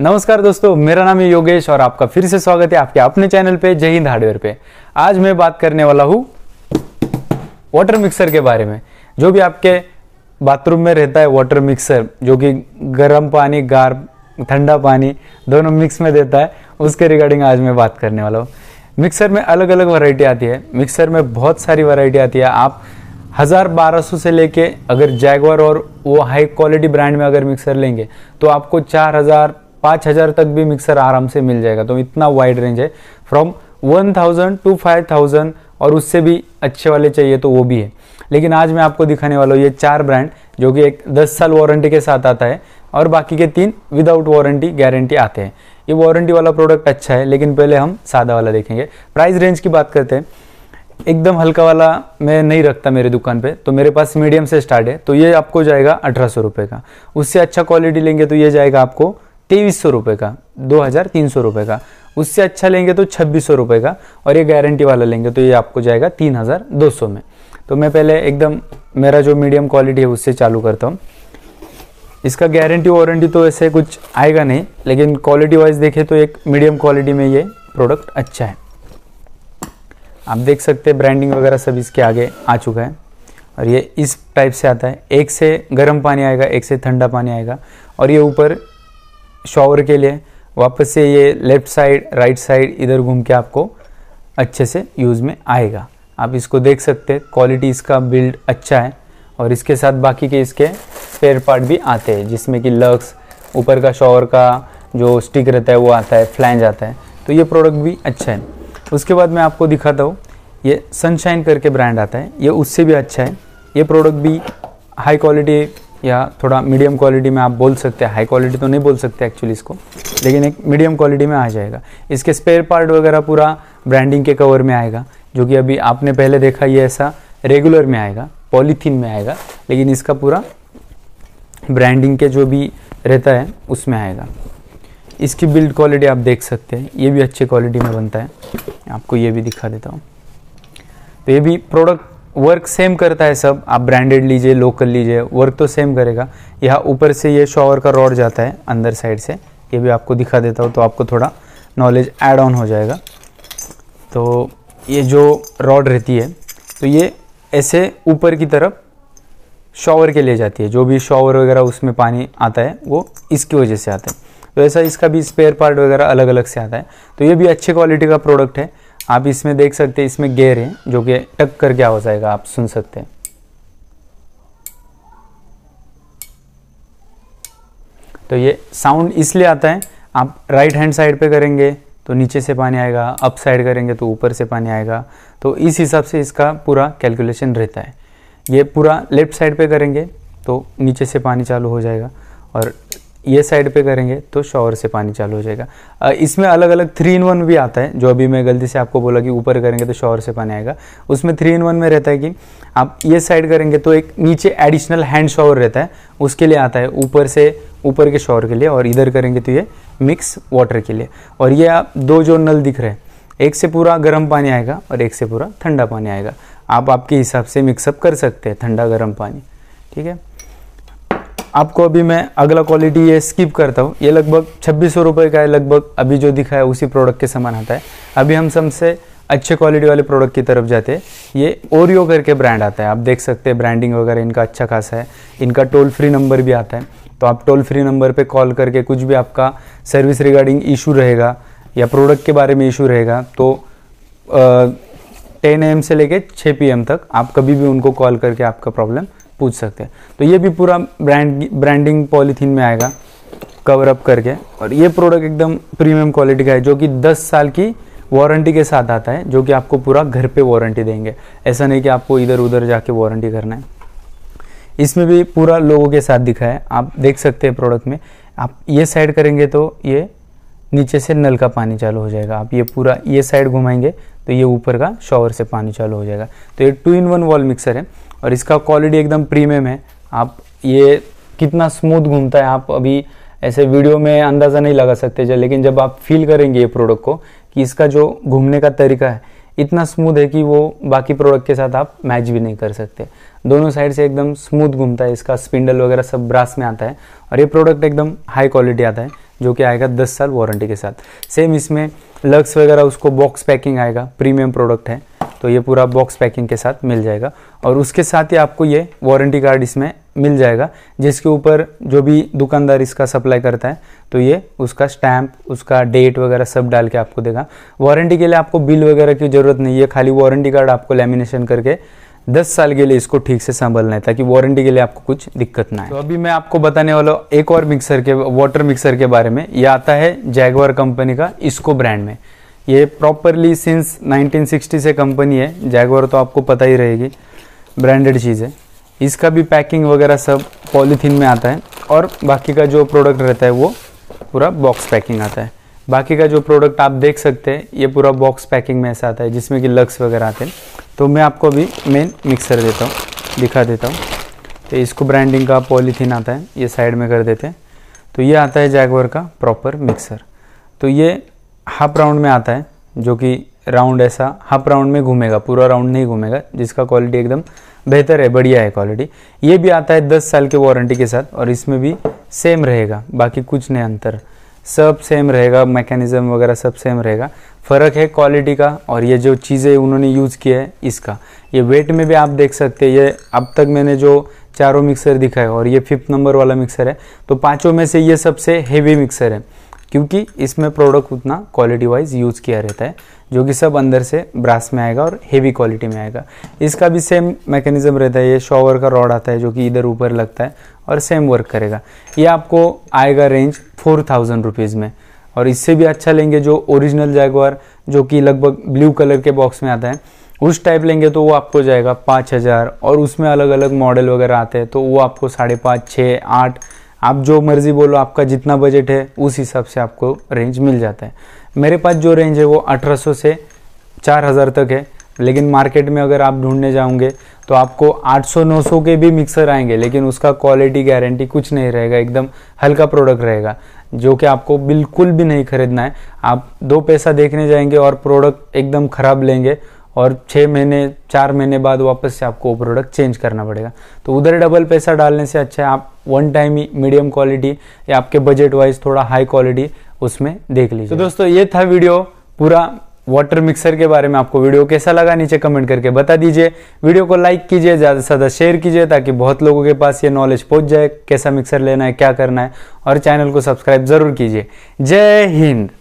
नमस्कार दोस्तों मेरा नाम है योगेश और आपका फिर से स्वागत है आपके अपने चैनल पे जय हिंद हार्डवेयर पे आज मैं बात करने वाला हूँ वाटर मिक्सर के बारे में जो भी आपके बाथरूम में रहता है वाटर मिक्सर जो कि गर्म पानी गार ठंडा पानी दोनों मिक्स में देता है उसके रिगार्डिंग आज मैं बात करने वाला हूँ मिक्सर में अलग अलग वैरायटी आती है मिक्सर में बहुत सारी वैरायटी आती है आप हज़ार बारह सौ से लेके अगर जैगवर और वो हाई क्वालिटी ब्रांड में अगर मिक्सर लेंगे तो आपको चार हज़ार पाँच हज़ार तक भी मिक्सर आराम से मिल जाएगा तो इतना वाइड रेंज है from one thousand to five thousand और उससे भी अच्छे वाले चाहिए तो वो भी है लेकिन आज मैं आपको दिखाने वाला हूँ ये चार ब्रांड जो कि एक दस साल वारंटी के साथ आता है और बाकी के तीन विदाउट वारंटी गारंटी आते हैं ये वारंटी वाला प्रोडक्ट अच्छा है लेकिन पहले हम सादा वाला देखेंगे प्राइस रेंज की बात करते हैं एकदम हल्का वाला मैं नहीं रखता मेरे दुकान पे तो मेरे पास मीडियम से स्टार्ट है तो ये आपको जाएगा अठारह सौ का उससे अच्छा क्वालिटी लेंगे तो ये जाएगा आपको तेईस सौ रुपये का दो हज़ार तीन सौ रुपये का उससे अच्छा लेंगे तो छब्बीस सौ रुपये का और ये गारंटी वाला लेंगे तो ये आपको जाएगा तीन हज़ार दो सौ में तो मैं पहले एकदम मेरा जो मीडियम क्वालिटी है उससे चालू करता हूँ इसका गारंटी वारंटी तो ऐसे कुछ आएगा नहीं लेकिन क्वालिटी वाइज देखें तो एक मीडियम क्वालिटी में ये प्रोडक्ट अच्छा है आप देख सकते हैं ब्रांडिंग वगैरह सब इसके आगे आ चुका है और ये इस टाइप से आता है एक से गर्म पानी आएगा एक से ठंडा पानी आएगा और ये ऊपर शॉवर के लिए वापस से ये लेफ्ट साइड राइट साइड इधर घूम के आपको अच्छे से यूज़ में आएगा आप इसको देख सकते हैं क्वालिटी इसका बिल्ड अच्छा है और इसके साथ बाकी के इसके पेयर पार्ट भी आते हैं जिसमें कि लक्स ऊपर का शॉवर का जो स्टिक रहता है वो आता है फ्लैंज आता है तो ये प्रोडक्ट भी अच्छा है उसके बाद मैं आपको दिखाता हूँ ये सनशाइन करके ब्रांड आता है ये उससे भी अच्छा है ये प्रोडक्ट भी हाई क्वालिटी या थोड़ा मीडियम क्वालिटी में आप बोल सकते हैं हाई क्वालिटी तो नहीं बोल सकते एक्चुअली इसको लेकिन एक मीडियम क्वालिटी में आ जाएगा इसके स्पेयर पार्ट वगैरह पूरा ब्रांडिंग के कवर में आएगा जो कि अभी आपने पहले देखा ये ऐसा रेगुलर में आएगा पॉलीथीन में आएगा लेकिन इसका पूरा ब्रांडिंग के जो भी रहता है उसमें आएगा इसकी बिल्ड क्वालिटी आप देख सकते हैं ये भी अच्छी क्वालिटी में बनता है आपको ये भी दिखा देता हूँ तो ये भी प्रोडक्ट वर्क सेम करता है सब आप ब्रांडेड लीजिए लोकल लीजिए वर्क तो सेम करेगा यहाँ ऊपर से ये शॉवर का रॉड जाता है अंदर साइड से ये भी आपको दिखा देता हूँ तो आपको थोड़ा नॉलेज एड ऑन हो जाएगा तो ये जो रॉड रहती है तो ये ऐसे ऊपर की तरफ शॉवर के लिए जाती है जो भी शॉवर वगैरह उसमें पानी आता है वो इसकी वजह से आता है तो ऐसा इसका भी स्पेयर पार्ट वगैरह अलग अलग से आता है तो ये भी अच्छे क्वालिटी का प्रोडक्ट है आप इसमें देख सकते हैं इसमें गेयर है जो कि टक कर क्या हो जाएगा आप सुन सकते हैं तो ये साउंड इसलिए आता है आप राइट हैंड साइड पे करेंगे तो नीचे से पानी आएगा अप साइड करेंगे तो ऊपर से पानी आएगा तो इस हिसाब से इसका पूरा कैलकुलेशन रहता है ये पूरा लेफ्ट साइड पे करेंगे तो नीचे से पानी चालू हो जाएगा और ये साइड पे करेंगे तो शॉवर से पानी चालू हो जाएगा इसमें अलग अलग थ्री इन वन भी आता है जो अभी मैं गलती से आपको बोला कि ऊपर करेंगे तो शॉवर से पानी आएगा उसमें थ्री इन वन में रहता है कि आप ये साइड करेंगे तो एक नीचे एडिशनल हैंड शॉवर रहता है उसके लिए आता है ऊपर से ऊपर के शॉवर के लिए और इधर करेंगे तो ये मिक्स वाटर के लिए और ये आप दो जो नल दिख रहे हैं एक से पूरा गर्म पानी आएगा और एक से पूरा ठंडा पानी आएगा आप आपके हिसाब से मिक्सअप कर सकते हैं ठंडा गर्म पानी ठीक है आपको अभी मैं अगला क्वालिटी ये स्किप करता हूँ ये लगभग छब्बीस सौ रुपये का है लगभग अभी जो दिखा है उसी प्रोडक्ट के समान आता है अभी हम सबसे अच्छे क्वालिटी वाले प्रोडक्ट की तरफ जाते हैं ये ओरियो करके ब्रांड आता है आप देख सकते हैं ब्रांडिंग वगैरह इनका अच्छा खासा है इनका टोल फ्री नंबर भी आता है तो आप टोल फ्री नंबर पर कॉल करके कुछ भी आपका सर्विस रिगार्डिंग इशू रहेगा या प्रोडक्ट के बारे में इशू रहेगा तो टेन एम से लेके छः पी एम तक आप कभी भी उनको कॉल करके आपका प्रॉब्लम पूछ सकते हैं तो ये भी पूरा ब्रांड ब्रांडिंग पॉलीथीन में आएगा कवर अप करके और ये प्रोडक्ट एकदम प्रीमियम क्वालिटी का है जो कि 10 साल की वारंटी के साथ आता है जो कि आपको पूरा घर पे वारंटी देंगे ऐसा नहीं कि आपको इधर उधर जाके वारंटी करना है इसमें भी पूरा लोगों के साथ दिखा है आप देख सकते हैं प्रोडक्ट में आप ये साइड करेंगे तो ये नीचे से नल का पानी चालू हो जाएगा आप ये पूरा ये साइड घुमाएंगे तो ये ऊपर का शॉवर से पानी चालू हो जाएगा तो ये two in one wall mixer है और इसका क्वालिटी एकदम प्रीमियम है आप ये कितना स्मूथ घूमता है आप अभी ऐसे वीडियो में अंदाज़ा नहीं लगा सकते जब लेकिन जब आप फील करेंगे ये प्रोडक्ट को कि इसका जो घूमने का तरीका है इतना स्मूथ है कि वो बाकी प्रोडक्ट के साथ आप मैच भी नहीं कर सकते दोनों साइड से एकदम स्मूथ घूमता है इसका स्पिंडल वगैरह सब ब्रास में आता है और ये प्रोडक्ट एकदम हाई क्वालिटी आता है जो कि आएगा दस साल वारंटी के साथ सेम इसमें लक्स वगैरह उसको बॉक्स पैकिंग आएगा प्रीमियम प्रोडक्ट है तो ये पूरा बॉक्स पैकिंग के साथ मिल जाएगा और उसके साथ ही आपको ये वारंटी कार्ड इसमें मिल जाएगा जिसके ऊपर जो भी दुकानदार इसका सप्लाई करता है तो ये उसका स्टैम्प उसका डेट वगैरह सब डाल के आपको देगा वारंटी के लिए आपको बिल वगैरह की ज़रूरत नहीं है खाली वारंटी कार्ड आपको लेमिनेशन करके दस साल के लिए इसको ठीक से संभालना है ताकि वारंटी के लिए आपको कुछ दिक्कत ना आए तो अभी मैं आपको बताने वाला हूँ एक और मिक्सर के वाटर मिक्सर के बारे में यह आता है जैगवर कंपनी का इसको ब्रांड में ये प्रॉपरली सिंस 1960 से कंपनी है जैगवर तो आपको पता ही रहेगी ब्रांडेड चीज़ है इसका भी पैकिंग वगैरह सब पॉलीथीन में आता है और बाकी का जो प्रोडक्ट रहता है वो पूरा बॉक्स पैकिंग आता है बाकी का जो प्रोडक्ट आप देख सकते हैं ये पूरा बॉक्स पैकिंग में ऐसा आता है जिसमें कि लक्स वगैरह आते हैं तो मैं आपको अभी मेन मिक्सर देता हूँ दिखा देता हूँ तो इसको ब्रांडिंग का पॉलीथीन आता है ये साइड में कर देते हैं तो ये आता है जैगवर का प्रॉपर मिक्सर तो ये हाफ राउंड में आता है जो कि राउंड ऐसा हाफ राउंड में घूमेगा पूरा राउंड नहीं घूमेगा जिसका क्वालिटी एकदम बेहतर है बढ़िया है क्वालिटी ये भी आता है दस साल के वारंटी के साथ और इसमें भी सेम रहेगा बाकी कुछ नहीं अंतर सब सेम रहेगा मैकेनिज्म वगैरह सब सेम रहेगा फ़र्क है क्वालिटी का और ये जो चीज़ें उन्होंने यूज़ किया है इसका ये वेट में भी आप देख सकते हैं ये अब तक मैंने जो चारों मिक्सर दिखाए और ये फिफ्थ नंबर वाला मिक्सर है तो पाँचों में से ये सबसे हेवी मिक्सर है क्योंकि इसमें प्रोडक्ट उतना क्वालिटी वाइज यूज़ किया रहता है जो कि सब अंदर से ब्रास में आएगा और हेवी क्वालिटी में आएगा इसका भी सेम मैकेनिज्म रहता है ये शॉवर का रॉड आता है जो कि इधर ऊपर लगता है और सेम वर्क करेगा ये आपको आएगा रेंज फोर थाउजेंड रुपीज़ में और इससे भी अच्छा लेंगे जो ओरिजिनल जैगवार जो कि लगभग ब्लू कलर के बॉक्स में आता है उस टाइप लेंगे तो वो आपको जाएगा पाँच हज़ार और उसमें अलग अलग मॉडल वगैरह आते हैं तो वो आपको साढ़े पाँच छः आठ आप जो मर्ज़ी बोलो आपका जितना बजट है उस हिसाब से आपको रेंज मिल जाता है मेरे पास जो रेंज है वो अठारह से चार तक है लेकिन मार्केट में अगर आप ढूंढने जाओगे तो आपको 800-900 के भी मिक्सर आएंगे लेकिन उसका क्वालिटी गारंटी कुछ नहीं रहेगा एकदम हल्का प्रोडक्ट रहेगा जो कि आपको बिल्कुल भी नहीं खरीदना है आप दो पैसा देखने जाएंगे और प्रोडक्ट एकदम ख़राब लेंगे और छः महीने चार महीने बाद वापस से आपको वो प्रोडक्ट चेंज करना पड़ेगा तो उधर डबल पैसा डालने से अच्छा है आप वन टाइम ही मीडियम क्वालिटी या आपके बजट वाइज थोड़ा हाई क्वालिटी उसमें देख लीजिए तो दोस्तों ये था वीडियो पूरा वाटर मिक्सर के बारे में आपको वीडियो कैसा लगा नीचे कमेंट करके बता दीजिए वीडियो को लाइक कीजिए ज़्यादा से ज़्यादा शेयर कीजिए ताकि बहुत लोगों के पास ये नॉलेज पहुंच जाए कैसा मिक्सर लेना है क्या करना है और चैनल को सब्सक्राइब ज़रूर कीजिए जय हिंद